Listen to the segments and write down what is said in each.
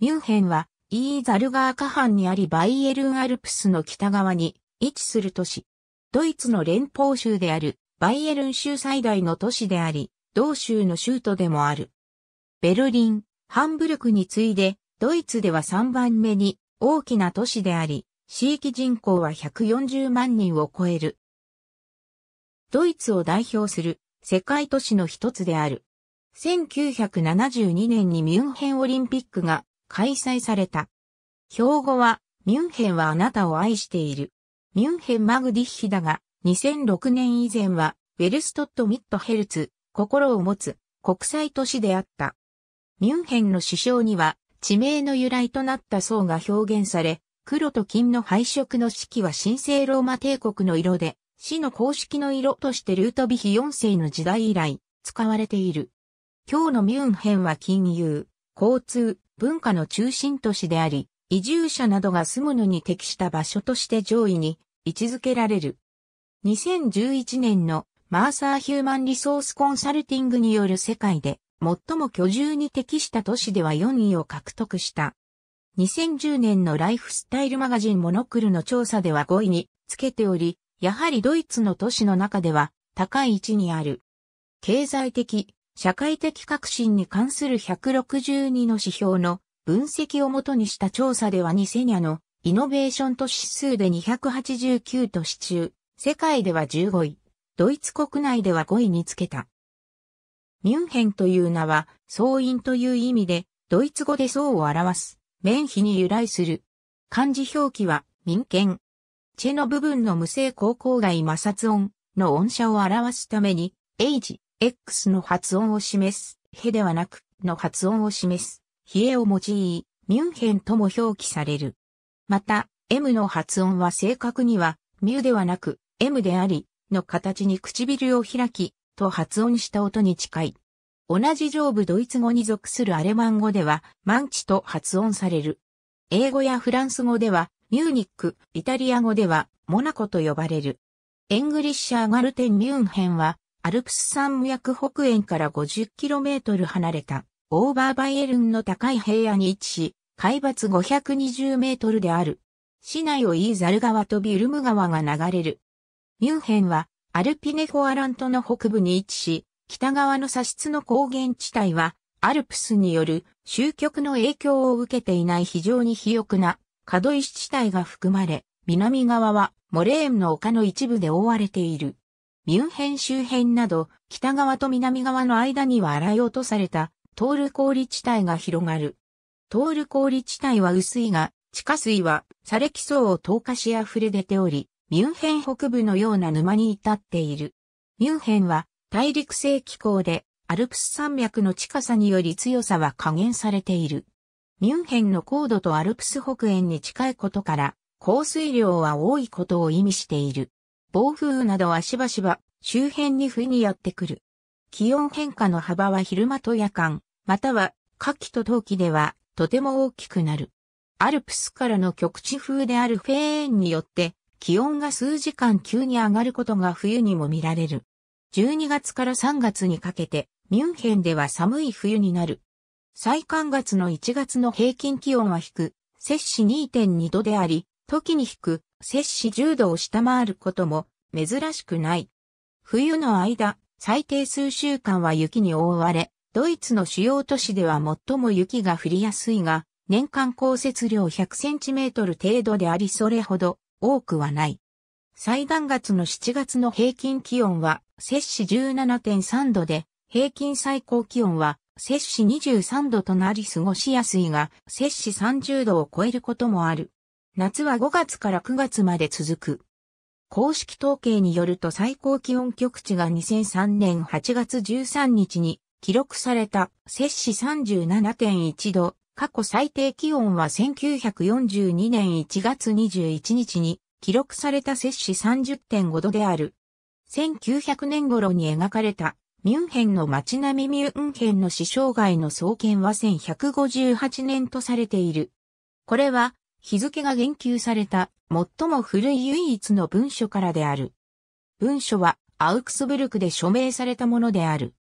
ミュンヘンは、イーザルガーハンにありバイエルンアルプスの北側に位置する都市。ドイツの連邦州であるバイエルン州最大の都市であり、同州の州都でもある。ベルリン、ハンブルクに次いで、ドイツでは3番目に大きな都市であり、地域人口は140万人を超える。ドイツを代表する世界都市の一つである。1972年にミュンヘンオリンピックが開催された。標語は、ミュンヘンはあなたを愛している。ミュンヘンマグディッヒだが、2006年以前は、ウェルストットミットヘルツ、心を持つ、国際都市であった。ミュンヘンの首相には、地名の由来となった層が表現され、黒と金の配色の色は神聖ローマ帝国の色で、死の公式の色としてルートビヒ4世の時代以来、使われている。今日のミュンヘンは金融、交通、文化の中心都市であり、移住者などが住むのに適した場所として上位に位置づけられる。2011年のマーサーヒューマンリソースコンサルティングによる世界で最も居住に適した都市では4位を獲得した。2010年のライフスタイルマガジンモノクルの調査では5位につけており、やはりドイツの都市の中では高い位置にある。経済的、社会的革新に関する162の指標の分析をもとにした調査ではニセニャのイノベーション都市数で289都市中、世界では15位、ドイツ国内では5位につけた。ミュンヘンという名は、総員という意味で、ドイツ語で総を表す、面比に由来する。漢字表記は、民権。チェの部分の無声高校外摩擦音の音社を表すために、エイジ、X の発音を示す、へではなく、の発音を示す、ヒえを用い、ミュンヘンとも表記される。また、M の発音は正確には、ミュではなく、M であり、の形に唇を開き、と発音した音に近い。同じ上部ドイツ語に属するアレマン語では、マンチと発音される。英語やフランス語では、ミューニック、イタリア語では、モナコと呼ばれる。エングリッシャーガルテンミュンヘンは、アルプス山脈北縁から 50km 離れたオーバーバイエルンの高い平野に位置し、海抜520メートルである。市内をイーザル川とビルム川が流れる。ミュンヘンはアルピネフォアラントの北部に位置し、北側の砂質の高原地帯はアルプスによる終局の影響を受けていない非常に肥沃な角石地帯が含まれ、南側はモレーンの丘の一部で覆われている。ミュンヘン周辺など、北側と南側の間には洗い落とされた、トール氷地帯が広がる。トール氷地帯は薄いが、地下水は砂礫層を透過し溢れ出ており、ミュンヘン北部のような沼に至っている。ミュンヘンは大陸性気候で、アルプス山脈の近さにより強さは加減されている。ミュンヘンの高度とアルプス北縁に近いことから、降水量は多いことを意味している。暴風雨などはしばしば周辺に冬にやってくる。気温変化の幅は昼間と夜間、または夏季と冬季ではとても大きくなる。アルプスからの局地風であるフェーンによって気温が数時間急に上がることが冬にも見られる。12月から3月にかけてミュンヘンでは寒い冬になる。最寒月の1月の平均気温は低く、摂氏2.2度であり、時に引く、摂氏10度を下回ることも珍しくない。冬の間、最低数週間は雪に覆われ、ドイツの主要都市では最も雪が降りやすいが、年間降雪量1 0 0トル程度でありそれほど多くはない。最暖月の7月の平均気温は摂氏17.3度で、平均最高気温は摂氏23度となり過ごしやすいが、摂氏30度を超えることもある。夏は5月から9月まで続く。公式統計によると最高気温局地が2003年8月13日に記録された摂氏37.1度、過去最低気温は1942年1月21日に記録された摂氏30.5度である。1900年頃に描かれたミュンヘンの街並みミュンヘンの死傷街の創建は1158年とされている。これは日付が言及された最も古い唯一の文書からである。文書はアウクスブルクで署名されたものである。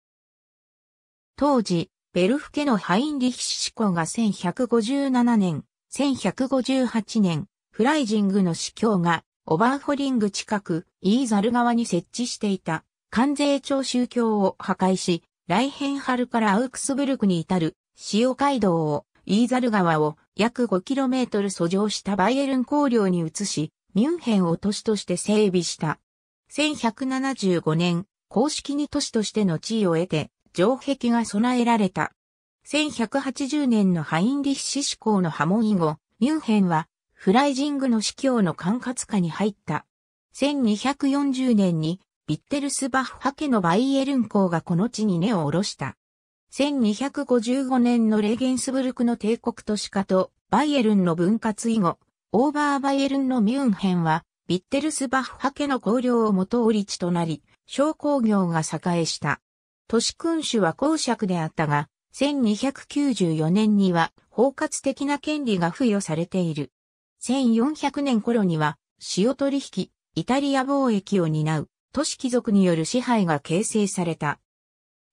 当時、ベルフ家のハインリヒシコが1157年、1158年、フライジングの司教がオバーホリング近くイーザル側に設置していた関税徴収教を破壊し、ライヘンハルからアウクスブルクに至る、塩街道を、イーザル川を、約 5km 遡上したバイエルン公領に移し、ミュンヘンを都市として整備した。1175年、公式に都市としての地位を得て、城壁が備えられた。1180年のハインリッシ志向の波紋以後、ミュンヘンはフライジングの司教の管轄下に入った。1240年にビッテルスバッハ家のバイエルン公がこの地に根を下ろした。1255年のレーゲンスブルクの帝国都市化とバイエルンの分割以後、オーバーバイエルンのミュンヘンは、ビッテルスバッハ家の公領を元折地となり、商工業が栄えした。都市君主は公爵であったが、1294年には包括的な権利が付与されている。1400年頃には、塩取引、イタリア貿易を担う、都市貴族による支配が形成された。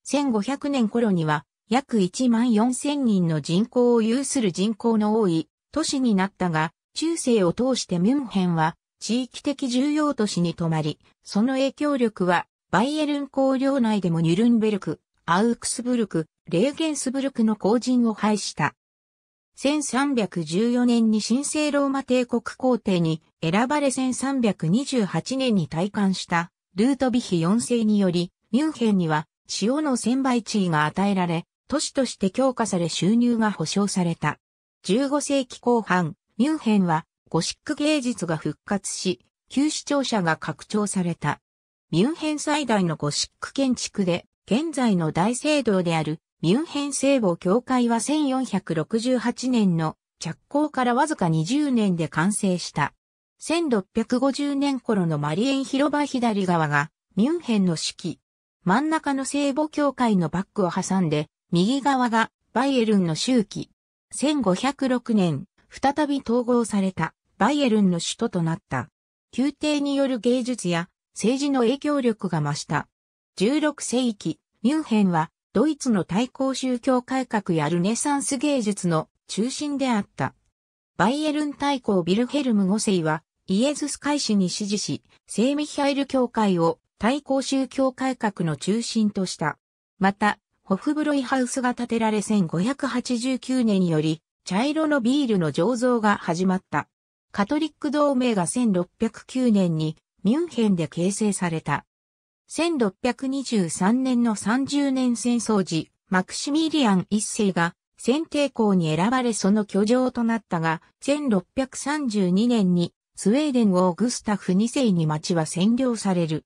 1500年頃には約1万4000人の人口を有する人口の多い都市になったが、中世を通してミュンヘンは地域的重要都市に止まり、その影響力はバイエルン公領内でもニュルンベルク、アウクスブルク、レーゲンスブルクの後陣を廃した。1314年に神聖ローマ帝国皇帝に選ばれ1328年に退官したルートビヒ4世により、ミュンヘンには塩の専売地位が与えられ、都市として強化され収入が保障された。15世紀後半、ミュンヘンはゴシック芸術が復活し、旧市庁舎が拡張された。ミュンヘン最大のゴシック建築で、現在の大聖堂であるミュンヘン聖母教会は1468年の着工からわずか20年で完成した。1650年頃のマリエン広場左側がミュンヘンの四季、真ん中の聖母教会のバックを挟んで、右側がバイエルンの周期。1506年、再び統合されたバイエルンの首都となった。宮廷による芸術や政治の影響力が増した。16世紀、ミュンヘンはドイツの対抗宗教改革やルネサンス芸術の中心であった。バイエルン大公ビルヘルム5世はイエズス会士に支持し、聖ミヒャエル教会を対抗宗教改革の中心とした。また、ホフブロイハウスが建てられ1589年により、茶色のビールの醸造が始まった。カトリック同盟が1609年にミュンヘンで形成された。1623年の30年戦争時、マクシミリアン一世が選定校に選ばれその居城となったが、1632年にスウェーデン王グスタフ2世に町は占領される。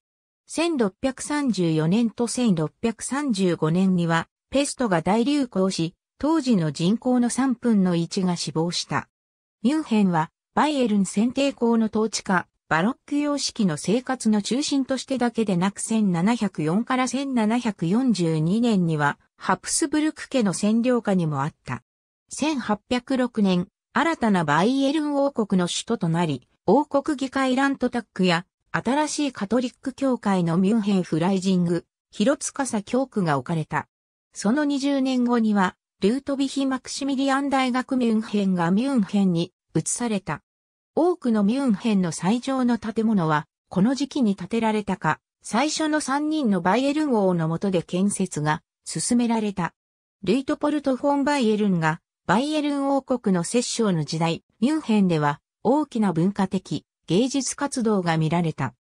1634年と1635年にはペストが大流行し、当時の人口の3分の1が死亡した。ミュンヘンはバイエルン選定校の統治下、バロック様式の生活の中心としてだけでなく1704から1742年にはハプスブルク家の占領下にもあった。1806年、新たなバイエルン王国の首都となり、王国議会ラントタックや新しいカトリック教会のミュンヘンフライジング、広司教区が置かれた。その20年後には、ルートビヒ・マクシミリアン大学ミュンヘンがミュンヘンに移された。多くのミュンヘンの最上の建物は、この時期に建てられたか、最初の3人のバイエルン王の下で建設が進められた。ルイトポルト・フォン・バイエルンが、バイエルン王国の摂政の時代、ミュンヘンでは大きな文化的、芸術活動が見られた。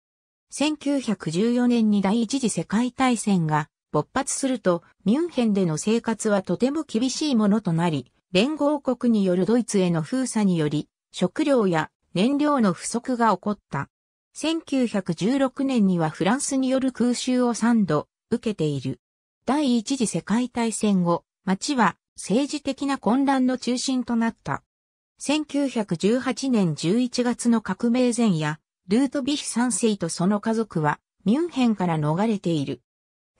1914年に第一次世界大戦が勃発すると、ミュンヘンでの生活はとても厳しいものとなり、連合国によるドイツへの封鎖により、食料や燃料の不足が起こった。1916年にはフランスによる空襲を3度受けている。第一次世界大戦後、街は政治的な混乱の中心となった。1918年11月の革命前夜、ルートビヒ3世とその家族は、ミュンヘンから逃れている。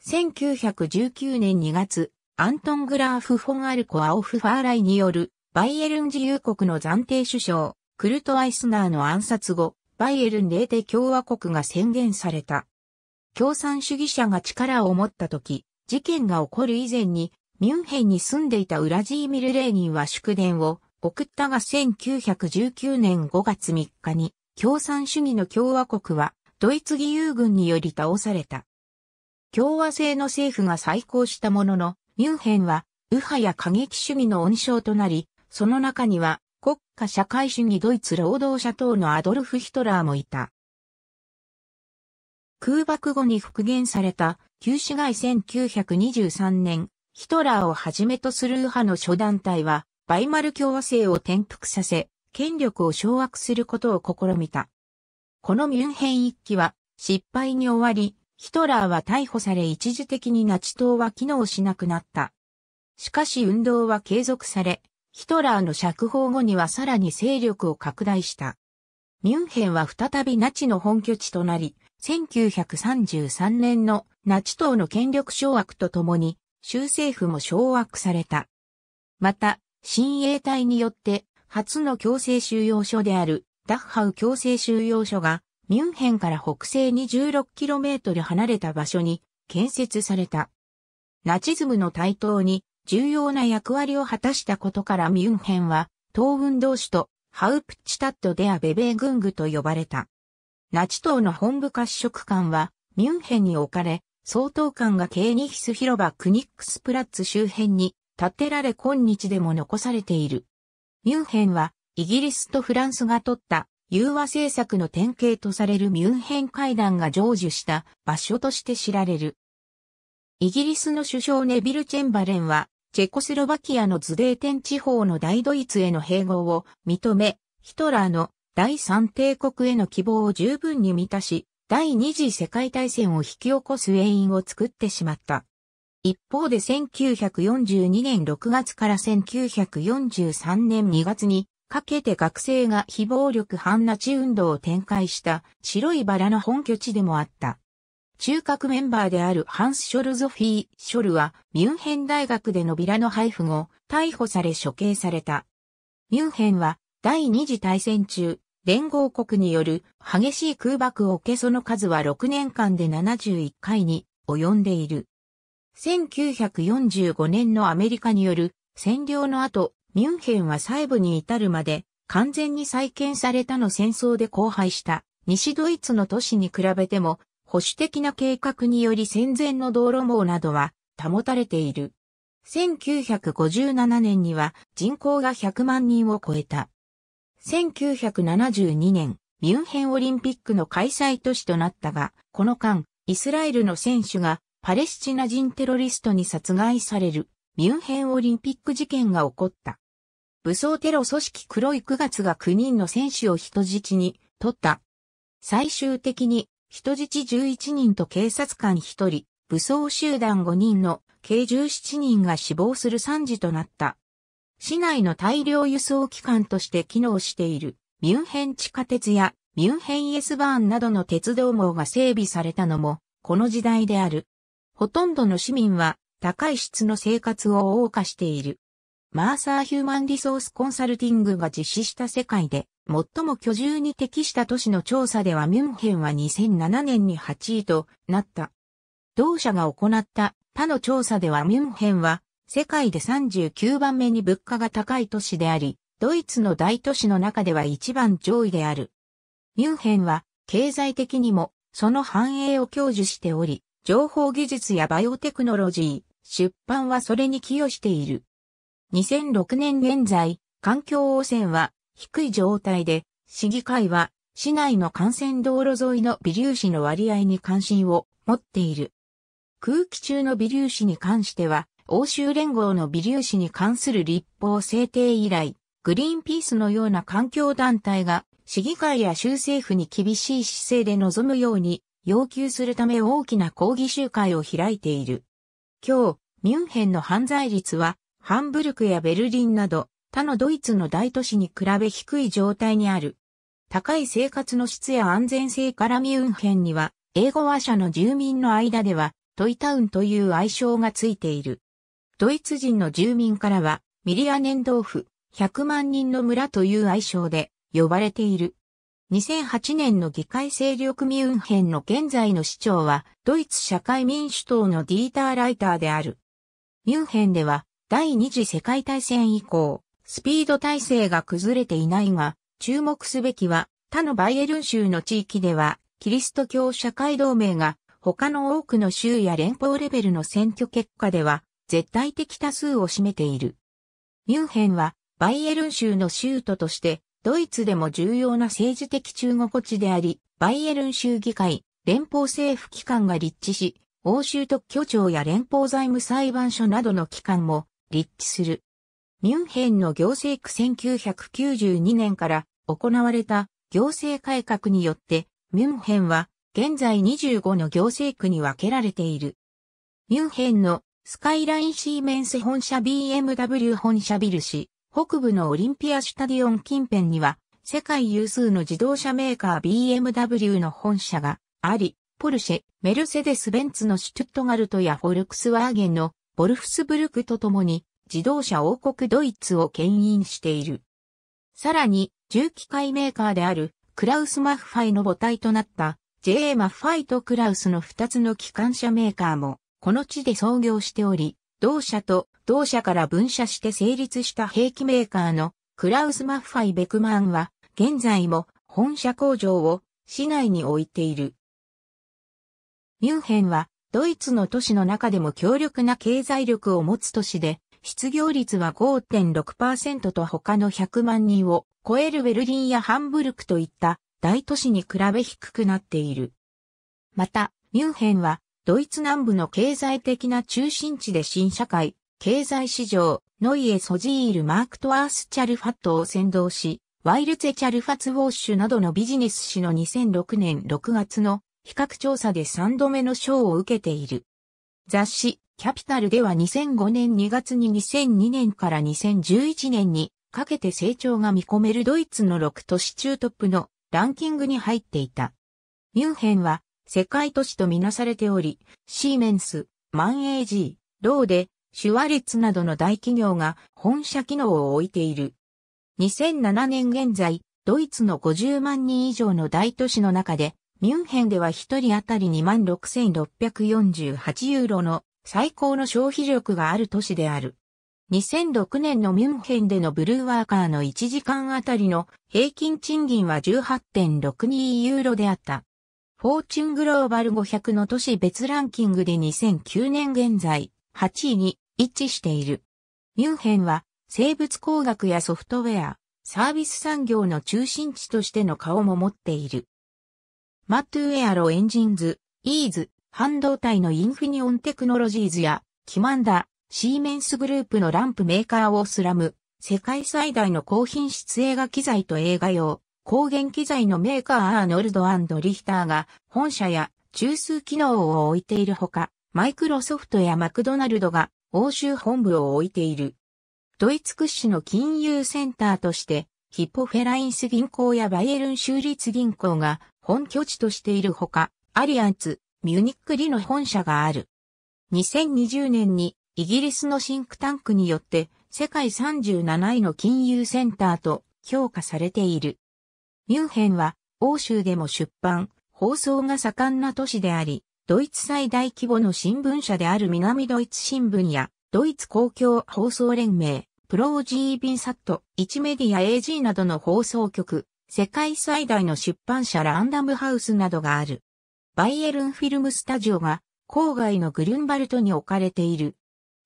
1919年2月、アントン・グラーフ・フォン・アルコ・アオフ・ファーライによる、バイエルン自由国の暫定首相、クルト・アイスナーの暗殺後、バイエルンレーテ共和国が宣言された。共産主義者が力を持った時、事件が起こる以前に、ミュンヘンに住んでいたウラジーミル・レーニンは祝電を送ったが1919年5月3日に共産主義の共和国はドイツ義勇軍により倒された。共和制の政府が再興したものの、ミュンヘンは右派や過激主義の温床となり、その中には国家社会主義ドイツ労働者党のアドルフ・ヒトラーもいた。空爆後に復元された旧市街1923年、ヒトラーをはじめとする右派の諸団体はバイマル共和制を転覆させ、権力を掌握することを試みた。このミュンヘン一揆は失敗に終わり、ヒトラーは逮捕され一時的にナチ党は機能しなくなった。しかし運動は継続され、ヒトラーの釈放後にはさらに勢力を拡大した。ミュンヘンは再びナチの本拠地となり、1933年のナチ党の権力掌握とともに、州政府も掌握された。また、新衛隊によって初の強制収容所であるダッハウ強制収容所がミュンヘンから北西に 16km 離れた場所に建設された。ナチズムの台頭に重要な役割を果たしたことからミュンヘンは東運動士とハウプチタット・デア・ベベー軍具と呼ばれた。ナチ党の本部褐色館はミュンヘンに置かれ、総統館がケーニヒス広場クニックスプラッツ周辺に建てられ今日でも残されている。ミュンヘンは、イギリスとフランスが取った融和政策の典型とされるミュンヘン会談が成就した場所として知られる。イギリスの首相ネビル・チェンバレンは、チェコスロバキアのズデーテン地方の大ドイツへの併合を認め、ヒトラーの第三帝国への希望を十分に満たし、第二次世界大戦を引き起こす原因を作ってしまった。一方で1942年6月から1943年2月にかけて学生が非暴力反ナチ運動を展開した白いバラの本拠地でもあった。中核メンバーであるハンス・ショルゾフィー・ショルはミュンヘン大学でのビラの配布後、逮捕され処刑された。ミュンヘンは第二次大戦中、連合国による激しい空爆を受けその数は6年間で71回に及んでいる。1945年のアメリカによる占領の後、ミュンヘンは細部に至るまで完全に再建されたの戦争で荒廃した西ドイツの都市に比べても保守的な計画により戦前の道路網などは保たれている。1957年には人口が100万人を超えた。1972年、ミュンヘンオリンピックの開催都市となったが、この間、イスラエルの選手がパレスチナ人テロリストに殺害されるミュンヘンオリンピック事件が起こった。武装テロ組織黒い9月が9人の選手を人質に取った。最終的に人質11人と警察官1人、武装集団5人の計17人が死亡する惨事となった。市内の大量輸送機関として機能しているミュンヘン地下鉄やミュンヘンイエスバーンなどの鉄道網が整備されたのもこの時代である。ほとんどの市民は高い質の生活を謳歌している。マーサーヒューマンリソースコンサルティングが実施した世界で最も居住に適した都市の調査ではミュンヘンは2007年に8位となった。同社が行った他の調査ではミュンヘンは世界で39番目に物価が高い都市であり、ドイツの大都市の中では一番上位である。ミュンヘンは経済的にもその繁栄を享受しており、情報技術やバイオテクノロジー、出版はそれに寄与している。2006年現在、環境汚染は低い状態で、市議会は市内の幹線道路沿いの微粒子の割合に関心を持っている。空気中の微粒子に関しては、欧州連合の微粒子に関する立法制定以来、グリーンピースのような環境団体が市議会や州政府に厳しい姿勢で臨むように要求するため大きな抗議集会を開いている。今日、ミュンヘンの犯罪率は、ハンブルクやベルリンなど、他のドイツの大都市に比べ低い状態にある。高い生活の質や安全性からミュンヘンには、英語話者の住民の間では、トイタウンという愛称がついている。ドイツ人の住民からは、ミリアネンドーフ、100万人の村という愛称で呼ばれている。2008年の議会勢力ミュンヘンの現在の市長は、ドイツ社会民主党のディーター・ライターである。ミュンヘンでは、第二次世界大戦以降、スピード体制が崩れていないが、注目すべきは、他のバイエルン州の地域では、キリスト教社会同盟が、他の多くの州や連邦レベルの選挙結果では、絶対的多数を占めている。ミュンヘンは、バイエルン州の州都として、ドイツでも重要な政治的中国地であり、バイエルン州議会、連邦政府機関が立地し、欧州特許庁や連邦財務裁判所などの機関も立地する。ミュンヘンの行政区1992年から行われた行政改革によって、ミュンヘンは現在25の行政区に分けられている。ミュンヘンのスカイラインシーメンス本社 BMW 本社ビル市、北部のオリンピアシュタディオン近辺には、世界有数の自動車メーカー BMW の本社があり、ポルシェ、メルセデス・ベンツのシュトゥットガルトやフォルクスワーゲンのボルフスブルクとともに自動車王国ドイツを牽引している。さらに、重機械メーカーであるクラウス・マッファイの母体となった JA マッファイとクラウスの2つの機関車メーカーもこの地で創業しており、同社と同社から分社して成立した兵器メーカーのクラウス・マッファイ・ベクマンは現在も本社工場を市内に置いている。ミュンヘンはドイツの都市の中でも強力な経済力を持つ都市で失業率は5.6%と他の100万人を超えるベルリンやハンブルクといった大都市に比べ低くなっている。また、ミュンヘンはドイツ南部の経済的な中心地で新社会、経済市場、ノイエ・ソジール・マークト・アース・チャルファットを先導し、ワイルツェ・チャルファツ・ウォッシュなどのビジネス誌の2006年6月の比較調査で3度目の賞を受けている。雑誌、キャピタルでは2005年2月に2002年から2011年にかけて成長が見込めるドイツの6都市中トップのランキングに入っていた。ミュンヘンは世界都市とみなされており、シーメンス、マンエージー、ローでシュワレツなどの大企業が本社機能を置いている。2007年現在、ドイツの50万人以上の大都市の中で、ミュンヘンでは1人当たり26,648ユーロの最高の消費力がある都市である。2006年のミュンヘンでのブルーワーカーの1時間あたりの平均賃金は18.62ユーロであった。フォーチュングローバル500の都市別ランキングで2009年現在8位に一致している。ミュンヘンは生物工学やソフトウェア、サービス産業の中心地としての顔も持っている。マットゥエアロエンジンズ、イーズ、半導体のインフィニオンテクノロジーズや、キマンダ、シーメンスグループのランプメーカーをスラム、世界最大の高品質映画機材と映画用、光源機材のメーカーアーノルドリヒターが本社や中枢機能を置いているほか、マイクロソフトやマクドナルドが欧州本部を置いている。ドイツ屈指の金融センターとして、ヒッポフェラインス銀行やバイエルン州立銀行が本拠地としているほか、アリアンツ、ミュニックリの本社がある。2020年にイギリスのシンクタンクによって世界37位の金融センターと評価されている。ミュンヘンは欧州でも出版、放送が盛んな都市であり、ドイツ最大規模の新聞社である南ドイツ新聞や、ドイツ公共放送連盟、プロージービンサット、1メディア AG などの放送局、世界最大の出版社ランダムハウスなどがある。バイエルンフィルムスタジオが郊外のグルンバルトに置かれている。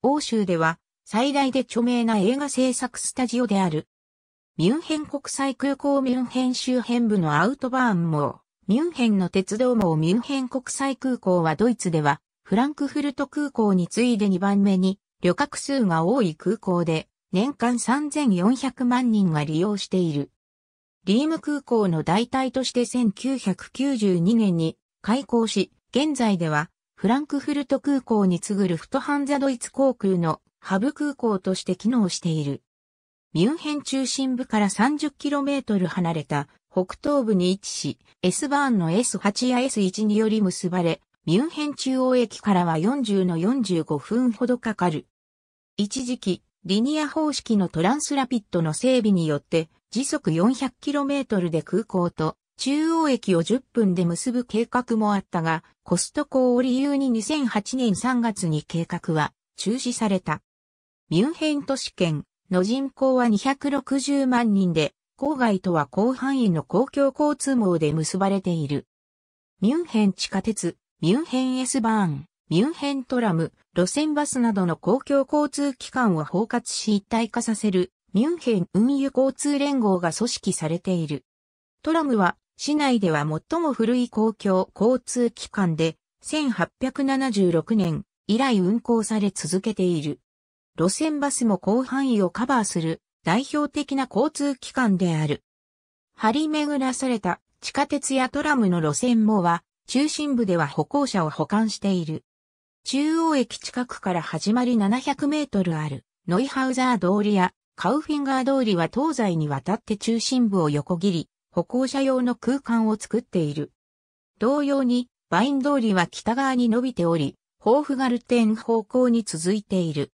欧州では最大で著名な映画制作スタジオである。ミュンヘン国際空港ミュンヘン周辺部のアウトバーンもミュンヘンの鉄道網ミュンヘン国際空港はドイツでは、フランクフルト空港に次いで2番目に旅客数が多い空港で、年間3400万人が利用している。リーム空港の代替として1992年に開港し、現在ではフランクフルト空港に次ぐルフトハンザドイツ航空のハブ空港として機能している。ミュンヘン中心部から 30km 離れた北東部に位置し、S バーンの S8 や S1 により結ばれ、ミュンヘン中央駅からは40の45分ほどかかる。一時期、リニア方式のトランスラピッドの整備によって、時速 400km で空港と中央駅を10分で結ぶ計画もあったが、コストコを理由に2008年3月に計画は中止された。ミュンヘン都市圏の人口は260万人で、郊外とは広範囲の公共交通網で結ばれている。ミュンヘン地下鉄、ミュンヘン S バーン、ミュンヘントラム、路線バスなどの公共交通機関を包括し一体化させるミュンヘン運輸交通連合が組織されている。トラムは市内では最も古い公共交通機関で1876年以来運行され続けている。路線バスも広範囲をカバーする代表的な交通機関である。張り巡らされた地下鉄やトラムの路線もは、中心部では歩行者を保管している。中央駅近くから始まり700メートルある、ノイハウザー通りやカウフィンガー通りは東西にわたって中心部を横切り、歩行者用の空間を作っている。同様に、バイン通りは北側に伸びており、ホーフガルテン方向に続いている。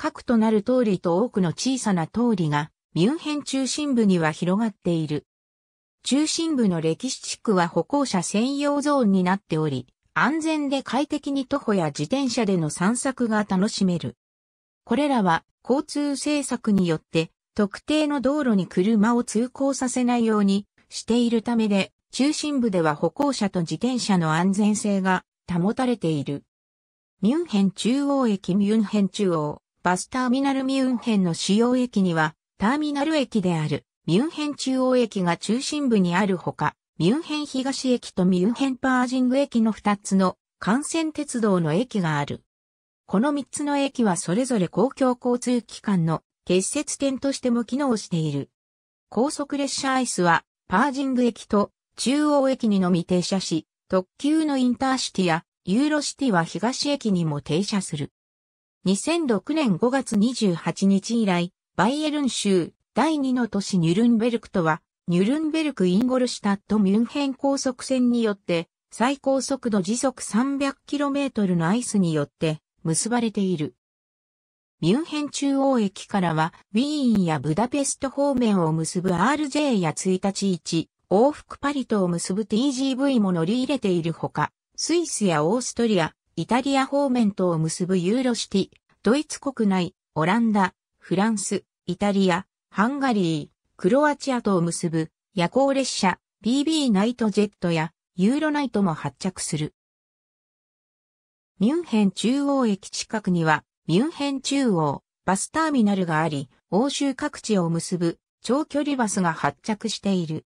核となる通りと多くの小さな通りが、ミュンヘン中心部には広がっている。中心部の歴史地区は歩行者専用ゾーンになっており、安全で快適に徒歩や自転車での散策が楽しめる。これらは交通政策によって特定の道路に車を通行させないようにしているためで、中心部では歩行者と自転車の安全性が保たれている。ミュンヘン中央駅ミュンヘン中央。バスターミナルミュンヘンの主要駅には、ターミナル駅であるミュンヘン中央駅が中心部にあるほか、ミュンヘン東駅とミュンヘンパージング駅の2つの幹線鉄道の駅がある。この3つの駅はそれぞれ公共交通機関の結節点としても機能している。高速列車アイスは、パージング駅と中央駅にのみ停車し、特急のインターシティやユーロシティは東駅にも停車する。2006年5月28日以来、バイエルン州第2の都市ニュルンベルクとは、ニュルンベルク・インゴルシュタット・ミュンヘン高速線によって、最高速度時速 300km のアイスによって結ばれている。ミュンヘン中央駅からは、ウィーンやブダペスト方面を結ぶ RJ や1日1、往復パリとを結ぶ TGV も乗り入れているほか、スイスやオーストリア、イタリア方面とを結ぶユーロシティ、ドイツ国内、オランダ、フランス、イタリア、ハンガリー、クロアチアとを結ぶ夜行列車 BB ナイトジェットやユーロナイトも発着する。ミュンヘン中央駅近くにはミュンヘン中央バスターミナルがあり、欧州各地を結ぶ長距離バスが発着している。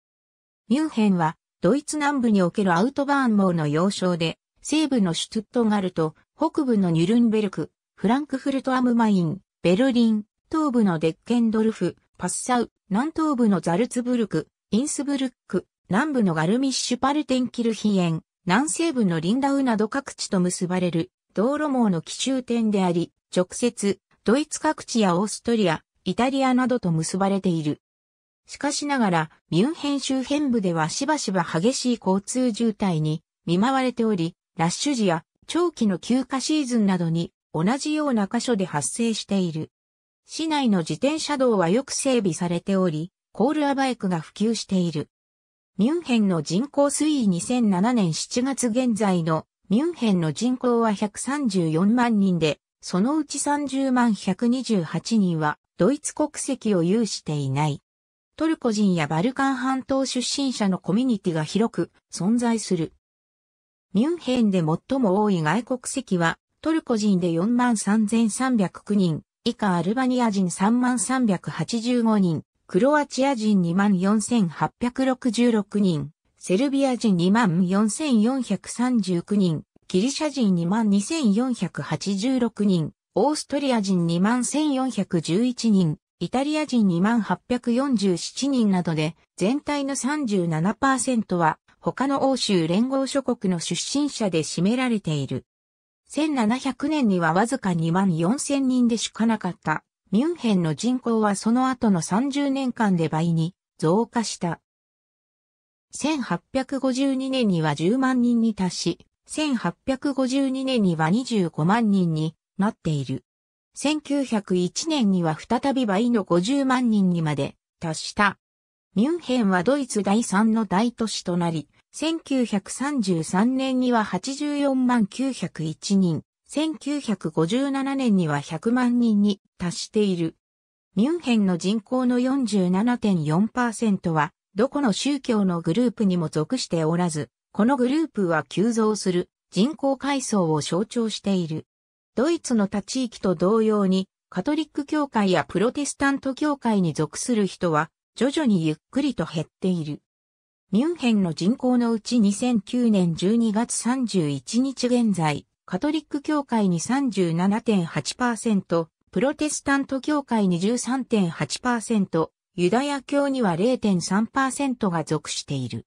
ミュンヘンはドイツ南部におけるアウトバーン網の要衝で、西部のシュトゥットガルト、北部のニュルンベルク、フランクフルトアムマイン、ベルリン、東部のデッケンドルフ、パッサウ、南東部のザルツブルク、インスブルック、南部のガルミッシュパルテンキルヒエン、南西部のリンダウなど各地と結ばれる道路網の奇襲点であり、直接、ドイツ各地やオーストリア、イタリアなどと結ばれている。しかしながら、ミュンヘン周辺部ではしばしば激しい交通渋滞に見舞われており、ラッシュ時や長期の休暇シーズンなどに同じような箇所で発生している。市内の自転車道はよく整備されており、コールアバイクが普及している。ミュンヘンの人口推移2007年7月現在のミュンヘンの人口は134万人で、そのうち30万128人はドイツ国籍を有していない。トルコ人やバルカン半島出身者のコミュニティが広く存在する。ミュンヘンで最も多い外国籍は、トルコ人で43,309人、以下アルバニア人33,85人、クロアチア人24,866人、セルビア人24,439人、ギリシャ人22,486人、オーストリア人21,411人、イタリア人2847人などで、全体の37%は他の欧州連合諸国の出身者で占められている。1700年にはわずか2万4000人でしかなかったミュンヘンの人口はその後の30年間で倍に増加した。1852年には10万人に達し、1852年には25万人になっている。1901年には再び倍の50万人にまで達した。ミュンヘンはドイツ第3の大都市となり、1933年には84万901人、1957年には100万人に達している。ミュンヘンの人口の47.4%は、どこの宗教のグループにも属しておらず、このグループは急増する人口階層を象徴している。ドイツの他地域と同様に、カトリック教会やプロテスタント教会に属する人は徐々にゆっくりと減っている。ミュンヘンの人口のうち2009年12月31日現在、カトリック教会に37.8%、プロテスタント教会に13.8%、ユダヤ教には0.3%が属している。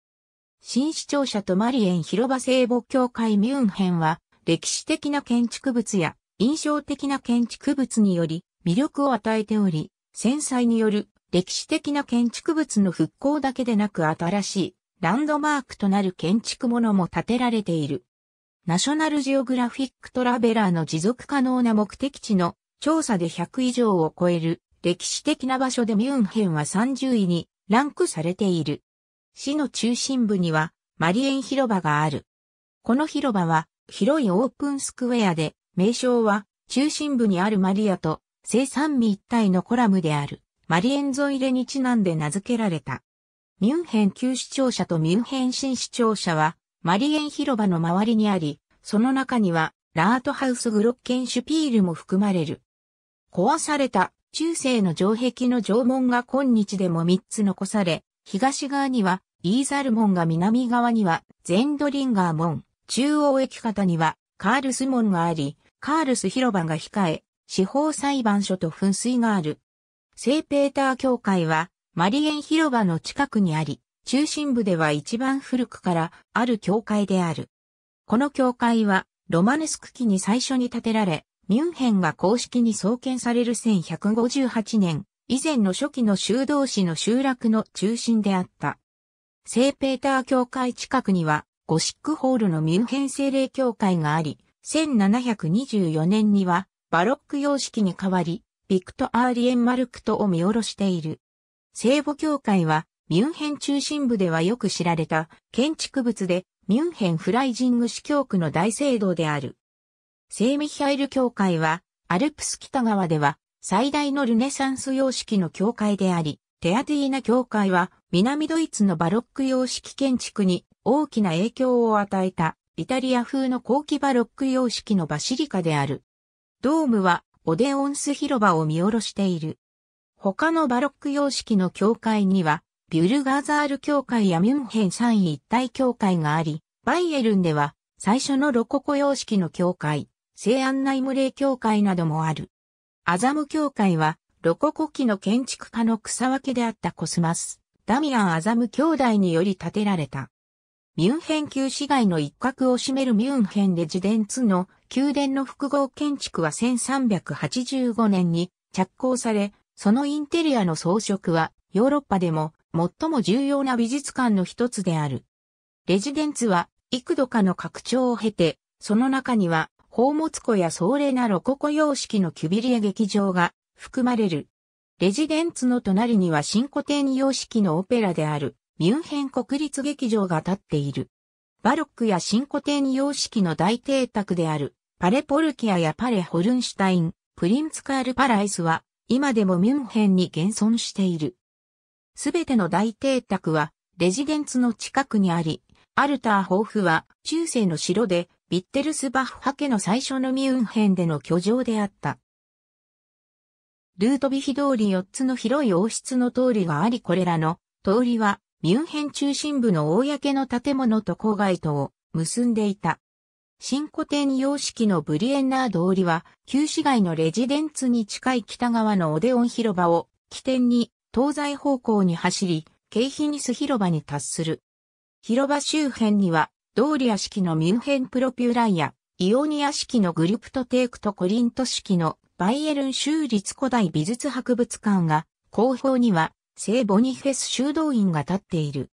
新市庁舎とマリエン広場聖母教会ミュンヘンは、歴史的な建築物や印象的な建築物により魅力を与えており、戦災による歴史的な建築物の復興だけでなく新しいランドマークとなる建築物も建てられている。ナショナルジオグラフィックトラベラーの持続可能な目的地の調査で100以上を超える歴史的な場所でミュンヘンは30位にランクされている。市の中心部にはマリエン広場がある。この広場は広いオープンスクエアで名称は中心部にあるマリアと生産味一体のコラムである。マリエンゾイレにちなんで名付けられた。ミュンヘン旧市庁舎とミュンヘン新市庁舎は、マリエン広場の周りにあり、その中には、ラートハウスグロッケンシュピールも含まれる。壊された中世の城壁の城門が今日でも3つ残され、東側にはイーザル門が南側にはゼンドリンガー門、中央駅方にはカールス門があり、カールス広場が控え、司法裁判所と噴水がある。聖ペーター教会は、マリエン広場の近くにあり、中心部では一番古くからある教会である。この教会は、ロマネスク期に最初に建てられ、ミュンヘンが公式に創建される1158年、以前の初期の修道士の集落の中心であった。聖ペーター教会近くには、ゴシックホールのミュンヘン精霊教会があり、1724年には、バロック様式に変わり、ビクト・アーリエンマルクトを見下ろしている。聖母教会は、ミュンヘン中心部ではよく知られた建築物で、ミュンヘンフライジング司教区の大聖堂である。聖ミヒャイル教会は、アルプス北側では、最大のルネサンス様式の教会であり、テアティーナ教会は、南ドイツのバロック様式建築に大きな影響を与えた、イタリア風の後期バロック様式のバシリカである。ドームはオデオンス広場を見下ろしている。他のバロック様式の教会には、ビュルガーザール教会やミュンヘン三位一体教会があり、バイエルンでは最初のロココ様式の教会、西安内無礼教会などもある。アザム教会は、ロココ期の建築家の草分けであったコスマス、ダミアン・アザム兄弟により建てられた。ミュンヘン旧市街の一角を占めるミュンヘンレジデンツの宮殿の複合建築は1385年に着工され、そのインテリアの装飾はヨーロッパでも最も重要な美術館の一つである。レジデンツは幾度かの拡張を経て、その中には宝物庫や壮麗なロココ様式のキュビリエ劇場が含まれる。レジデンツの隣には新古典様式のオペラであるミュンヘン国立劇場が建っている。バロックや新古典様式の大邸宅である、パレポルキアやパレホルンシュタイン、プリンツカールパライスは、今でもミュンヘンに現存している。すべての大邸宅は、レジデンツの近くにあり、アルターホーフは、中世の城で、ビッテルスバッハ家の最初のミュンヘンでの居城であった。ルートビヒ通り4つの広い王室の通りがありこれらの通りはミュンヘン中心部の公の建物と郊外とを結んでいた。新古典様式のブリエンナー通りは、旧市街のレジデンツに近い北側のオデオン広場を起点に東西方向に走り、ケイヒニス広場に達する。広場周辺には、ドーリア式のミュンヘンプロピューライア、イオニア式のグリプトテークとコリント式のバイエルン州立古代美術博物館が、後方には聖ボニフェス修道院が建っている。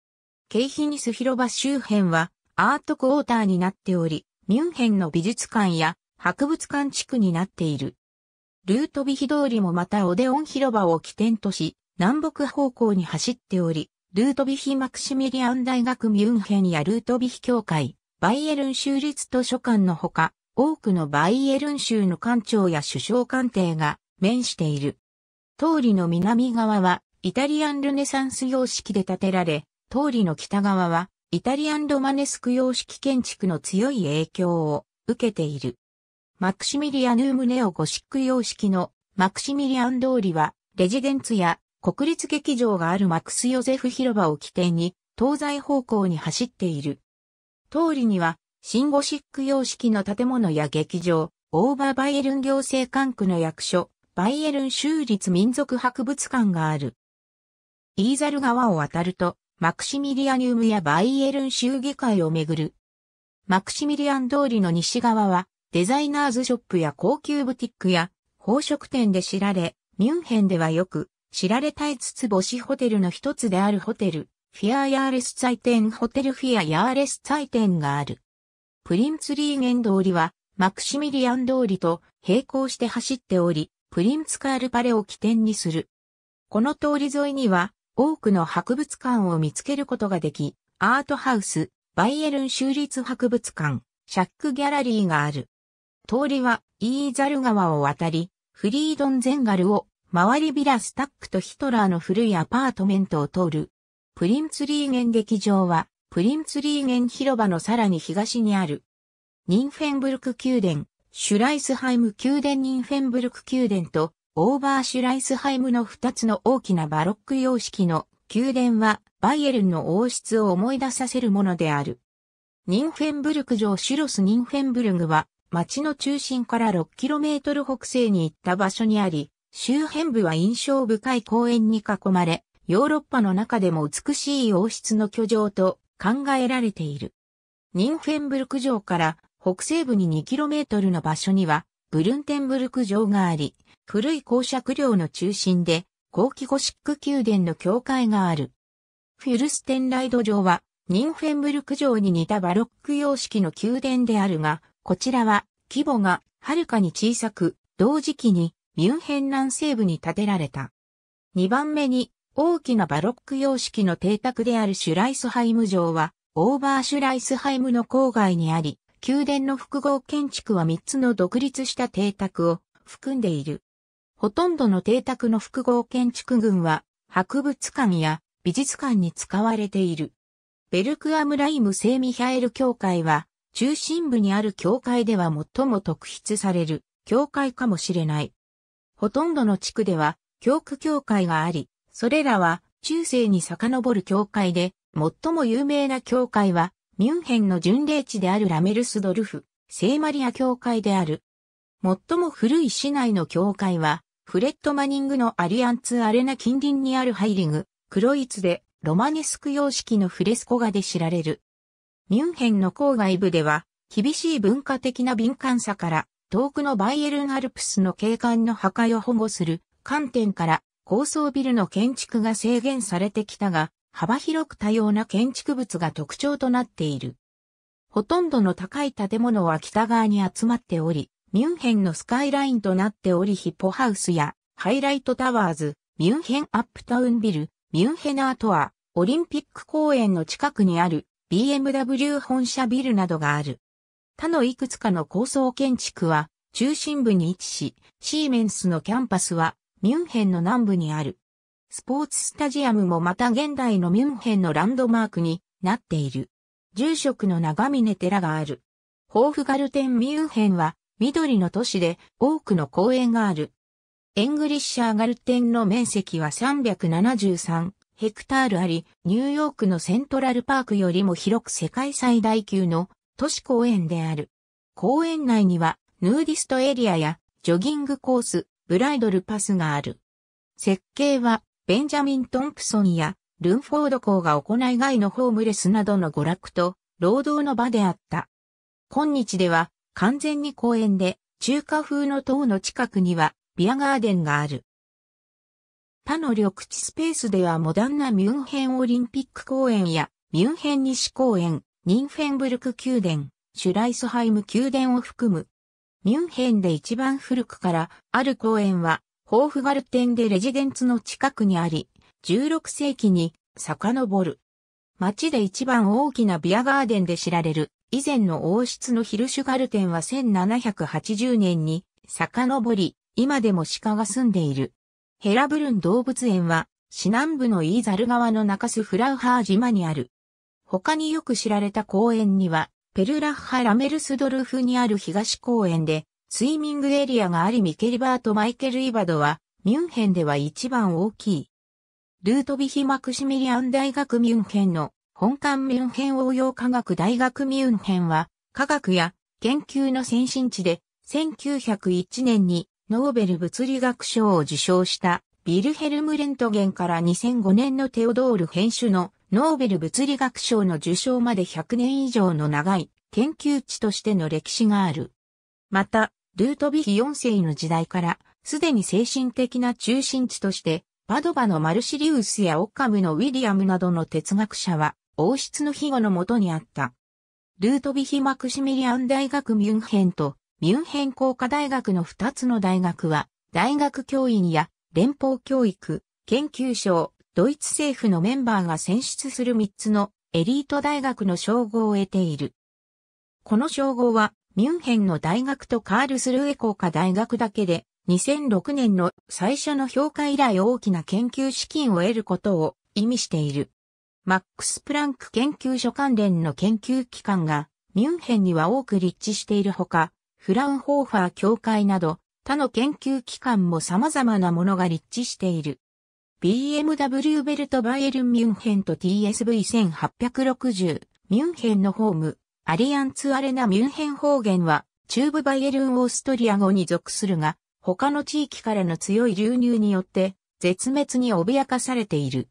ケイヒニス広場周辺はアートクォーターになっており、ミュンヘンの美術館や博物館地区になっている。ルートビヒ通りもまたオデオン広場を起点とし、南北方向に走っており、ルートビヒマクシミリアン大学ミュンヘンやルートビヒ協会、バイエルン州立図書館のほか、多くのバイエルン州の館長や首相官邸が面している。通りの南側はイタリアンルネサンス様式で建てられ、通りの北側はイタリアンロマネスク様式建築の強い影響を受けている。マクシミリアヌームネオゴシック様式のマクシミリアン通りは、レジデンツや国立劇場があるマクス・ヨゼフ広場を起点に、東西方向に走っている。通りには、新ゴシック様式の建物や劇場、オーバーバイエルン行政管区の役所、バイエルン州立民族博物館がある。イーザル川を渡ると、マクシミリアニウムやバイエルン州議会をめぐる。マクシミリアン通りの西側は、デザイナーズショップや高級ブティックや宝飾店で知られ、ミュンヘンではよく知られたいつつ星ホテルの一つであるホテル、フィアヤーレスツ典、イテンホテルフィアヤーレスツ典イテンがある。プリンツリーゲン通りは、マクシミリアン通りと並行して走っており、プリンツカールパレを起点にする。この通り沿いには、多くの博物館を見つけることができ、アートハウス、バイエルン州立博物館、シャックギャラリーがある。通りは、イーザル川を渡り、フリードンゼンガルを、周りビラスタックとヒトラーの古いアパートメントを通る。プリンツリーゲン劇場は、プリンツリーゲン広場のさらに東にある。ニンフェンブルク宮殿、シュライスハイム宮殿ニンフェンブルク宮殿とオーバーシュライスハイムの2つの大きなバロック様式の宮殿はバイエルンの王室を思い出させるものである。ニンフェンブルク城シュロスニンフェンブルグは町の中心から 6km 北西に行った場所にあり、周辺部は印象深い公園に囲まれ、ヨーロッパの中でも美しい王室の居城と考えられている。ニンフェンブルク城から北西部に 2km の場所にはブルンテンブルク城があり、古い公爵領の中心で、後期ゴシック宮殿の境界がある。フュルステンライド城は、ニンフェンブルク城に似たバロック様式の宮殿であるが、こちらは規模がはるかに小さく、同時期にミュンヘン南西部に建てられた。2番目に大きなバロック様式の邸宅であるシュライスハイム城は、オーバーシュライスハイムの郊外にあり、宮殿の複合建築は3つの独立した邸宅を含んでいる。ほとんどの邸宅の複合建築群は博物館や美術館に使われている。ベルクアムライム聖ミハエル教会は中心部にある教会では最も特筆される教会かもしれない。ほとんどの地区では教区教会があり、それらは中世に遡る教会で最も有名な教会はミュンヘンの巡礼地であるラメルスドルフ、聖マリア教会である。最も古い市内の教会は、フレッド・マニングのアリアンツ・アレナ近隣にあるハイリグ、クロイツでロマネスク様式のフレスコ画で知られる。ミュンヘンの郊外部では、厳しい文化的な敏感さから、遠くのバイエルンアルプスの景観の破壊を保護する観点から、高層ビルの建築が制限されてきたが、幅広く多様な建築物が特徴となっている。ほとんどの高い建物は北側に集まっており、ミュンヘンのスカイラインとなっておりヒッポハウスやハイライトタワーズ、ミュンヘンアップタウンビル、ミュンヘナートア、オリンピック公園の近くにある BMW 本社ビルなどがある。他のいくつかの高層建築は中心部に位置し、シーメンスのキャンパスはミュンヘンの南部にある。スポーツスタジアムもまた現代のミュンヘンのランドマークになっている。住職の長峰寺がある。ホーフガルテンミュンヘンは緑の都市で多くの公園がある。エングリッシャーガルテンの面積は373ヘクタールあり、ニューヨークのセントラルパークよりも広く世界最大級の都市公園である。公園内にはヌーディストエリアやジョギングコース、ブライドルパスがある。設計はベンジャミン・トンプソンやルンフォード校が行い外のホームレスなどの娯楽と労働の場であった。今日では完全に公園で中華風の塔の近くにはビアガーデンがある。他の緑地スペースではモダンなミュンヘンオリンピック公園やミュンヘン西公園、ニンフェンブルク宮殿、シュライスハイム宮殿を含む。ミュンヘンで一番古くからある公園はホーフガルテンでレジデンツの近くにあり、16世紀に遡る。町で一番大きなビアガーデンで知られる、以前の王室のヒルシュガルテンは1780年に遡り、今でも鹿が住んでいる。ヘラブルン動物園は、市南部のイーザル川の中州フラウハー島にある。他によく知られた公園には、ペルラッハ・ラメルスドルフにある東公園で、スイミングエリアがありミケリバート・マイケル・イバドは、ミュンヘンでは一番大きい。ルートビヒ・マクシミリアン大学ミュンヘンの本館ミュンヘン応用科学大学ミュンヘンは、科学や研究の先進地で、1901年にノーベル物理学賞を受賞したビルヘルム・レントゲンから2005年のテオドール編集のノーベル物理学賞の受賞まで100年以上の長い研究地としての歴史がある。また、ルートビヒ4世の時代から、すでに精神的な中心地として、パドバのマルシリウスやオッカムのウィリアムなどの哲学者は、王室の庇護のもとにあった。ルートビヒ・マクシミリアン大学ミュンヘンと、ミュンヘン工科大学の2つの大学は、大学教員や連邦教育、研究省、ドイツ政府のメンバーが選出する3つのエリート大学の称号を得ている。この称号はミュンヘンの大学とカールスルーエ工科大学だけで、2006年の最初の評価以来大きな研究資金を得ることを意味している。マックス・プランク研究所関連の研究機関がミュンヘンには多く立地しているほか、フラウンホーファー協会など他の研究機関も様々なものが立地している。BMW ベルトバイエルンミュンヘンと TSV1860 ミュンヘンのホームアリアンツアレナミュンヘン方言は、中部バイエルン・オーストリア語に属するが、他の地域からの強い流入によって、絶滅に脅かされている。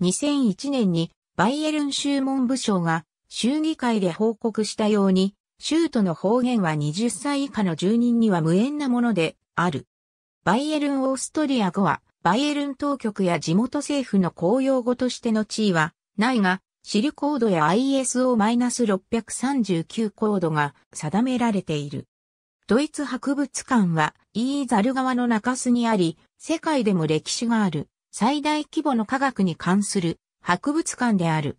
2001年に、バイエルン州文部省が、州議会で報告したように、州都の方言は20歳以下の住人には無縁なもので、ある。バイエルン・オーストリア語は、バイエルン当局や地元政府の公用語としての地位は、ないが、シルコードや ISO-639 コードが定められている。ドイツ博物館はイーザル川の中州にあり、世界でも歴史がある最大規模の科学に関する博物館である。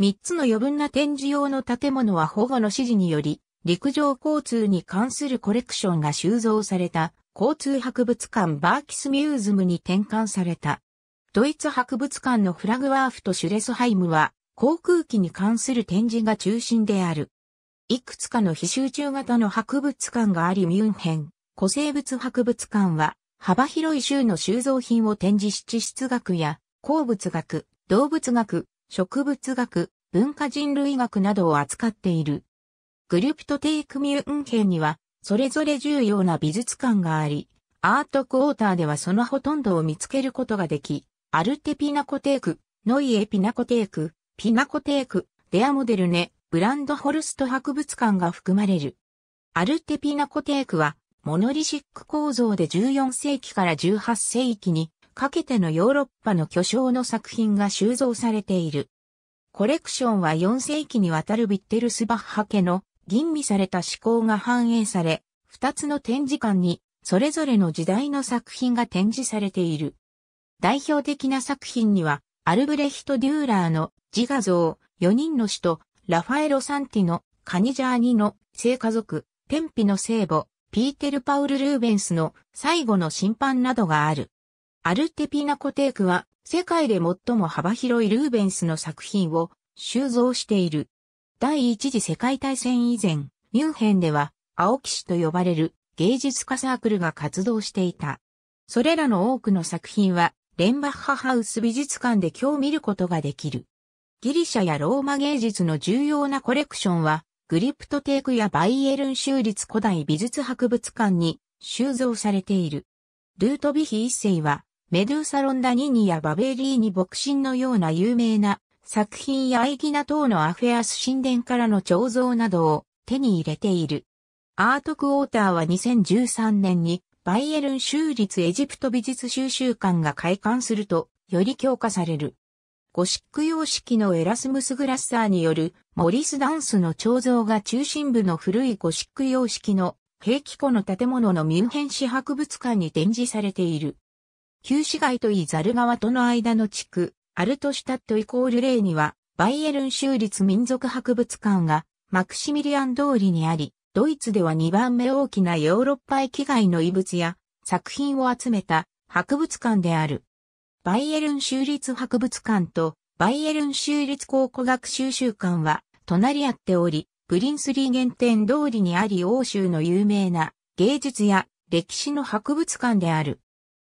3つの余分な展示用の建物は保護の指示により、陸上交通に関するコレクションが収蔵された交通博物館バーキスミューズムに転換された。ドイツ博物館のフラグワーフとシュレスハイムは航空機に関する展示が中心である。いくつかの非集中型の博物館がありミュンヘン、古生物博物館は幅広い州の収蔵品を展示し地質学や鉱物学、動物学、植物学、文化人類学などを扱っている。グルプトテイクミュンヘンにはそれぞれ重要な美術館があり、アートクォーターではそのほとんどを見つけることができ、アルテピナコテーク、ノイエピナコテーク、ピナコテーク、デアモデルネ、ブランドホルスト博物館が含まれる。アルテピナコテークは、モノリシック構造で14世紀から18世紀にかけてのヨーロッパの巨匠の作品が収蔵されている。コレクションは4世紀にわたるビッテルスバッハ家の吟味された思考が反映され、2つの展示館にそれぞれの時代の作品が展示されている。代表的な作品には、アルブレヒト・デューラーの自画像、4人の使徒、ラファエロ・サンティのカニジャーニの聖家族、天日の聖母、ピーテル・パウル・ルーベンスの最後の審判などがある。アルテピナコテークは世界で最も幅広いルーベンスの作品を収蔵している。第一次世界大戦以前、ミュンヘンでは青騎士と呼ばれる芸術家サークルが活動していた。それらの多くの作品はレンバッハハウス美術館で今日見ることができる。ギリシャやローマ芸術の重要なコレクションは、グリプトテークやバイエルン州立古代美術博物館に収蔵されている。ルートビヒ一世は、メドゥーサ・ロンダニニやバベリーニ牧神のような有名な作品やアイギナ等のアフェアス神殿からの彫像などを手に入れている。アートクォーターは2013年にバイエルン州立エジプト美術収集館が開館すると、より強化される。ゴシック様式のエラスムス・グラッサーによるモリスダンスの彫像が中心部の古いゴシック様式の兵器庫の建物のミュンヘン市博物館に展示されている。旧市街とイザル川との間の地区、アルトシュタットイコール例には、バイエルン州立民族博物館がマクシミリアン通りにあり、ドイツでは2番目大きなヨーロッパ域外の遺物や作品を集めた博物館である。バイエルン州立博物館とバイエルン州立考古学収習館は隣り合っており、プリンスリー原点通りにあり欧州の有名な芸術や歴史の博物館である。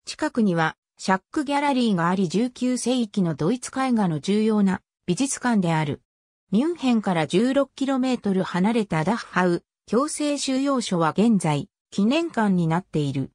近くにはシャックギャラリーがあり19世紀のドイツ絵画の重要な美術館である。ミュンヘンから 16km 離れたダッハウ、強制収容所は現在、記念館になっている。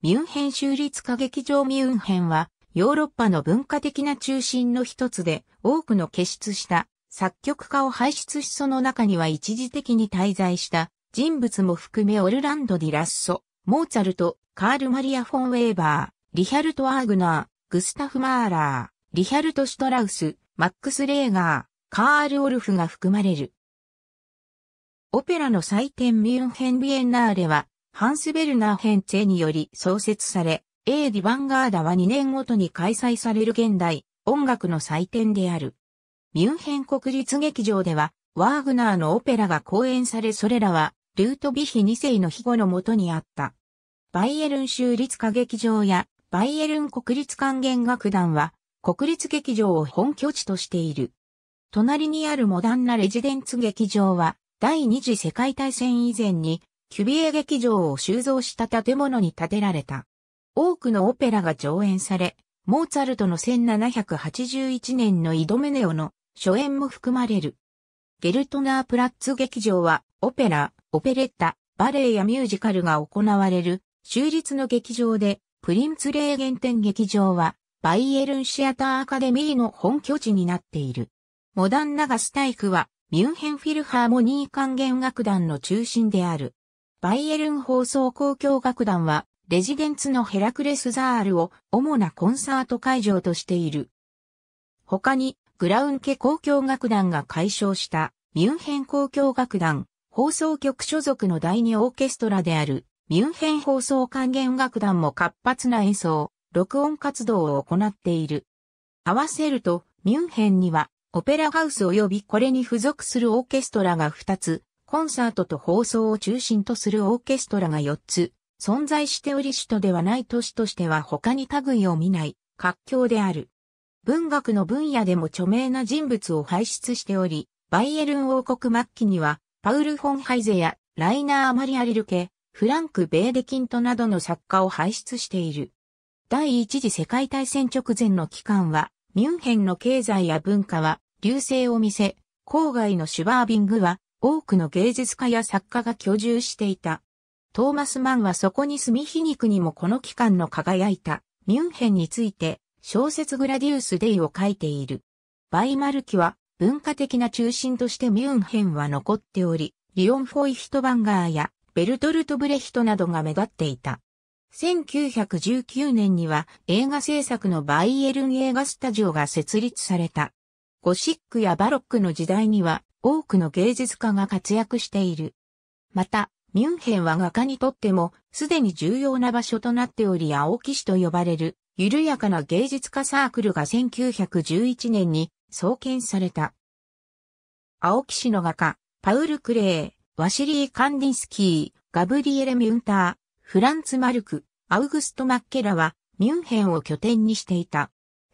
ミュンヘン州立歌劇場ミュンヘンは、ヨーロッパの文化的な中心の一つで、多くの傑出した作曲家を輩出しその中には一時的に滞在した人物も含めオルランド・ディ・ラッソ、モーツァルト、カール・マリア・フォン・ウェーバー、リヒャルト・アーグナー、グスタフ・マーラー、リヒャルト・シュトラウス、マックス・レーガー、カール・オルフが含まれる。オペラの祭典ミュンヘンビエンナーレは、ハンス・ベルナーヘンツェにより創設され、エーディ・ヴァンガーダは2年ごとに開催される現代、音楽の祭典である。ミュンヘン国立劇場では、ワーグナーのオペラが公演されそれらは、ルートビヒ2世の庇護のもとにあった。バイエルン州立歌劇場や、バイエルン国立管弦楽団は、国立劇場を本拠地としている。隣にあるモダンなレジデンツ劇場は、第二次世界大戦以前に、キュビエ劇場を収蔵した建物に建てられた。多くのオペラが上演され、モーツァルトの1781年のイドメネオの初演も含まれる。ゲルトナープラッツ劇場は、オペラ、オペレッタ、バレエやミュージカルが行われる、州立の劇場で、プリンツレーゲンテン劇場は、バイエルンシアターアカデミーの本拠地になっている。モダンナガスタイクは、ミュンヘンフィルハーモニー管弦楽団の中心である。バイエルン放送交響楽団は、レジデンツのヘラクレスザールを主なコンサート会場としている。他に、グラウンケ交響楽団が解消したミュンヘン交響楽団放送局所属の第二オーケストラであるミュンヘン放送管弦楽団も活発な演奏、録音活動を行っている。合わせるとミュンヘンにはオペラハウス及びこれに付属するオーケストラが2つ、コンサートと放送を中心とするオーケストラが4つ、存在しており首都ではない都市としては他に類を見ない、活況である。文学の分野でも著名な人物を輩出しており、バイエルン王国末期には、パウル・フォンハイゼや、ライナー・マリア・リルケ、フランク・ベーデキントなどの作家を輩出している。第一次世界大戦直前の期間は、ミュンヘンの経済や文化は、流星を見せ、郊外のシュバービングは、多くの芸術家や作家が居住していた。トーマス・マンはそこに住み皮肉にもこの期間の輝いたミュンヘンについて小説グラディウス・デイを書いている。バイマルキは文化的な中心としてミュンヘンは残っており、リオン・フォイヒトバンガーやベルトルト・ブレヒトなどが目立っていた。1919年には映画制作のバイエルン映画スタジオが設立された。ゴシックやバロックの時代には多くの芸術家が活躍している。また、ミュンヘンは画家にとってもすでに重要な場所となっており青木市と呼ばれる緩やかな芸術家サークルが1911年に創建された。青木市の画家、パウル・クレー、ワシリー・カンディンスキー、ガブリエレ・ミュンター、フランツ・マルク、アウグスト・マッケラはミュンヘンを拠点にしていた。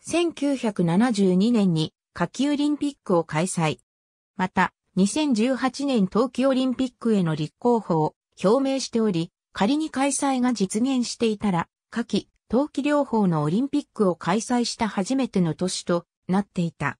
1972年に夏季オリンピックを開催。また、2018年冬季オリンピックへの立候補を表明しており、仮に開催が実現していたら、夏季、冬季両方のオリンピックを開催した初めての年となっていた。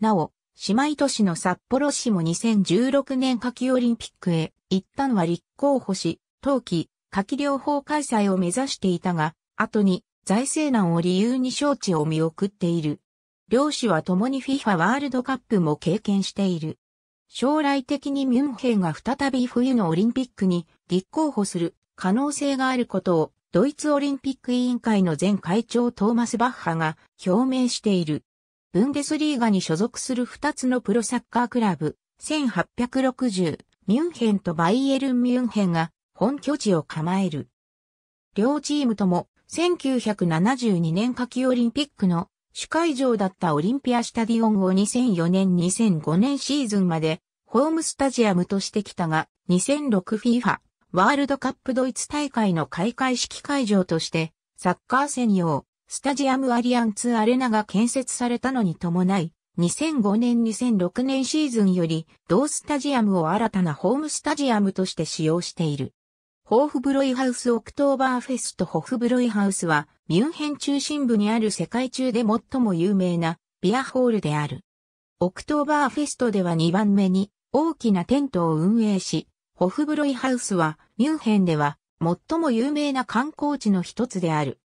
なお、姉妹都市の札幌市も2016年夏季オリンピックへ一旦は立候補し、冬季、夏季療法開催を目指していたが、後に財政難を理由に招致を見送っている。両氏は共に FIFA ワールドカップも経験している。将来的にミュンヘンが再び冬のオリンピックに立候補する可能性があることをドイツオリンピック委員会の前会長トーマス・バッハが表明している。ブンデスリーガに所属する2つのプロサッカークラブ、1860、ミュンヘンとバイエルン・ミュンヘンが本拠地を構える。両チームとも1972年夏季オリンピックの主会場だったオリンピアスタディオンを2004年2005年シーズンまでホームスタジアムとしてきたが 2006FIFA ワールドカップドイツ大会の開会式会場としてサッカー専用スタジアムアリアンツアレナが建設されたのに伴い2005年2006年シーズンより同スタジアムを新たなホームスタジアムとして使用している。ホーフブロイハウスオクトーバーフェストホフブロイハウスは、ミュンヘン中心部にある世界中で最も有名なビアホールである。オクトーバーフェストでは2番目に大きなテントを運営し、ホフブロイハウスはミュンヘンでは最も有名な観光地の一つである。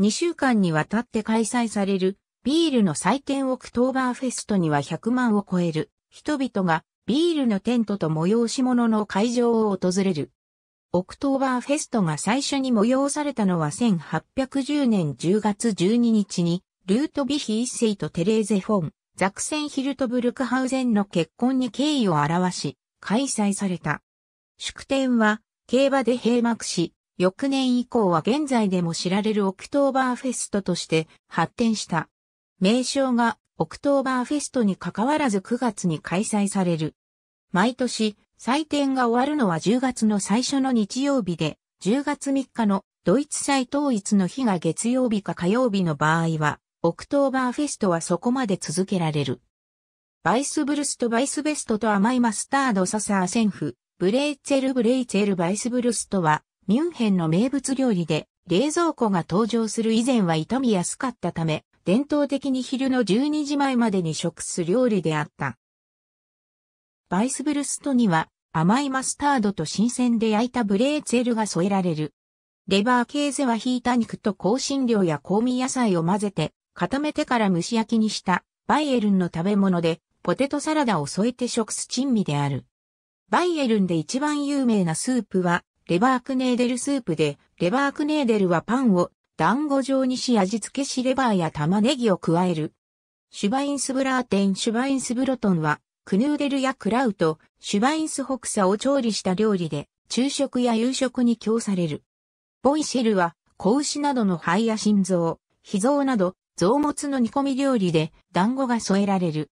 2週間にわたって開催されるビールの祭典オクトーバーフェストには100万を超える人々がビールのテントと催し物の会場を訪れる。オクトーバーフェストが最初に催されたのは1810年10月12日に、ルートビヒ一世とテレーゼ・フォン、ザクセンヒルトブルクハウゼンの結婚に敬意を表し、開催された。祝典は、競馬で閉幕し、翌年以降は現在でも知られるオクトーバーフェストとして発展した。名称がオクトーバーフェストに関わらず9月に開催される。毎年、祭典が終わるのは10月の最初の日曜日で、10月3日のドイツ祭統一の日が月曜日か火曜日の場合は、オクトーバーフェストはそこまで続けられる。バイスブルストバイスベストと甘いマスタードササーセンフ、ブレイツェルブレイツェルバイスブルストは、ミュンヘンの名物料理で、冷蔵庫が登場する以前は傷みやすかったため、伝統的に昼の12時前までに食す料理であった。バイスブルストには甘いマスタードと新鮮で焼いたブレーツェルが添えられる。レバーケーゼはひいた肉と香辛料や香味野菜を混ぜて固めてから蒸し焼きにしたバイエルンの食べ物でポテトサラダを添えて食す珍味である。バイエルンで一番有名なスープはレバークネーデルスープでレバークネーデルはパンを団子状にし味付けしレバーや玉ねぎを加える。シュバインスブラーテンシュバインスブロトンはクヌーデルやクラウト、シュバインス北サを調理した料理で、昼食や夕食に供される。ボイシェルは、子牛などの肺や心臓、脾臓など、臓物の煮込み料理で、団子が添えられる。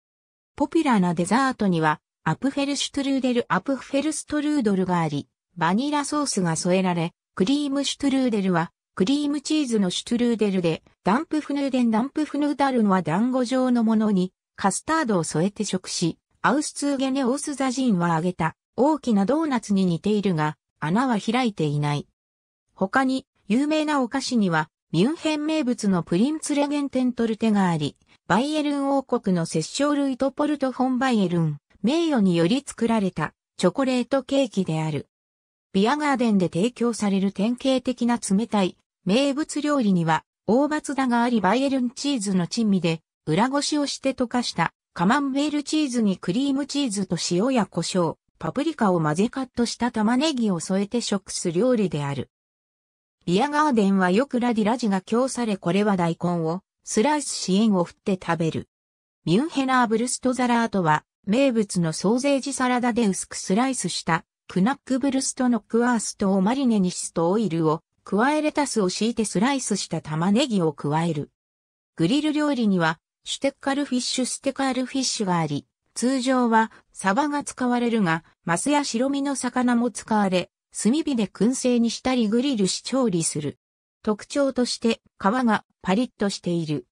ポピュラーなデザートには、アプフェルシュトゥルーデルアプフェルストルードルがあり、バニラソースが添えられ、クリームシュトゥルーデルは、クリームチーズのシュトゥルーデルで、ダンプフヌーデンダンプフヌーダルンは団子状のものに、カスタードを添えて食し、アウスツーゲネオースザジンは揚げた大きなドーナツに似ているが、穴は開いていない。他に、有名なお菓子には、ミュンヘン名物のプリンツレゲンテントルテがあり、バイエルン王国の殺生類とポルトフォンバイエルン、名誉により作られたチョコレートケーキである。ビアガーデンで提供される典型的な冷たい名物料理には、大松田がありバイエルンチーズの珍味で裏ごしをして溶かしたカマンベールチーズにクリームチーズと塩や胡椒、パプリカを混ぜカットした玉ねぎを添えて食す料理である。ビアガーデンはよくラディラジが供されこれは大根をスライスし塩を振って食べる。ミュンヘナーブルストザラートは名物のソーセージサラダで薄くスライスしたクナックブルストのクワーストをマリネにストオイルを加えレタスを敷いてスライスした玉ねぎを加える。グリル料理にはシュテッカルフィッシュステカールフィッシュがあり、通常はサバが使われるが、マスや白身の魚も使われ、炭火で燻製にしたりグリルし調理する。特徴として皮がパリッとしている。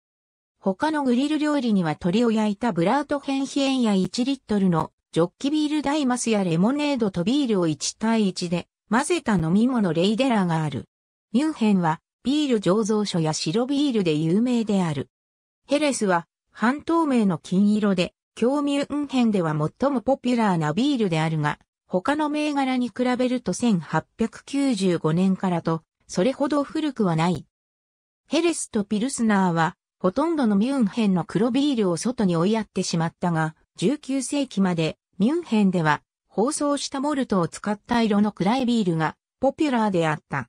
他のグリル料理には鶏を焼いたブラートヘンヒエンや1リットルのジョッキビールダイマスやレモネードとビールを1対1で混ぜた飲み物レイデラがある。ミュンヘンはビール醸造所や白ビールで有名である。ヘレスは半透明の金色で、興ミュンヘンでは最もポピュラーなビールであるが、他の銘柄に比べると1895年からと、それほど古くはない。ヘレスとピルスナーは、ほとんどのミュンヘンの黒ビールを外に追いやってしまったが、19世紀までミュンヘンでは、包装したモルトを使った色の暗いビールがポピュラーであった。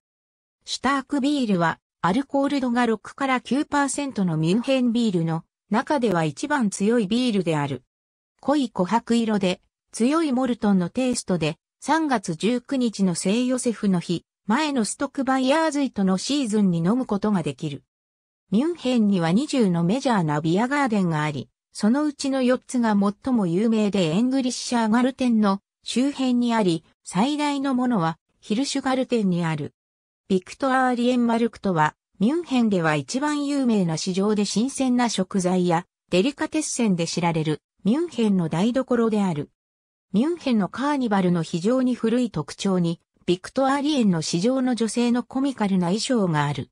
シュタークビールはアルコール度が6から9%のミュンヘンビールの中では一番強いビールである。濃い琥珀色で強いモルトンのテイストで3月19日の聖ヨセフの日、前のストックバイヤーズイトのシーズンに飲むことができる。ミュンヘンには20のメジャーなビアガーデンがあり、そのうちの4つが最も有名でエングリッシャーガルテンの周辺にあり、最大のものはヒルシュガルテンにある。ビクトアーリエンマルクトは、ミュンヘンでは一番有名な市場で新鮮な食材やデリカテッセンで知られるミュンヘンの台所である。ミュンヘンのカーニバルの非常に古い特徴に、ビクトアーリエンの市場の女性のコミカルな衣装がある。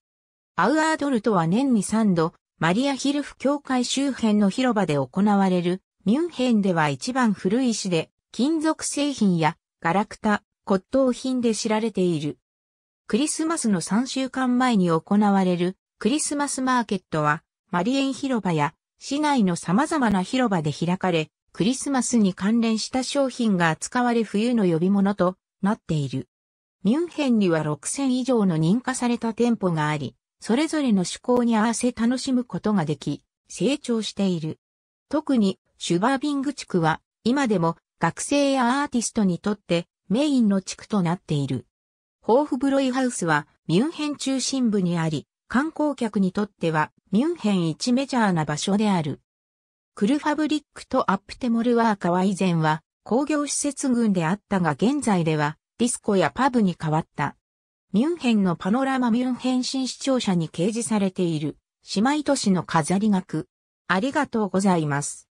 アウアードルトは年に3度、マリアヒルフ教会周辺の広場で行われる、ミュンヘンでは一番古い市で、金属製品やガラクタ、骨董品で知られている。クリスマスの3週間前に行われるクリスマスマーケットはマリエン広場や市内の様々な広場で開かれ、クリスマスに関連した商品が扱われ冬の呼び物となっている。ミュンヘンには6000以上の認可された店舗があり、それぞれの趣向に合わせ楽しむことができ、成長している。特にシュバービング地区は今でも学生やアーティストにとってメインの地区となっている。ホーフブロイハウスはミュンヘン中心部にあり、観光客にとってはミュンヘン一メジャーな場所である。クルファブリックとアップテモルワーカは以前は工業施設群であったが現在ではディスコやパブに変わった。ミュンヘンのパノラマミュンヘン新視聴者に掲示されている姉妹都市の飾り額。ありがとうございます。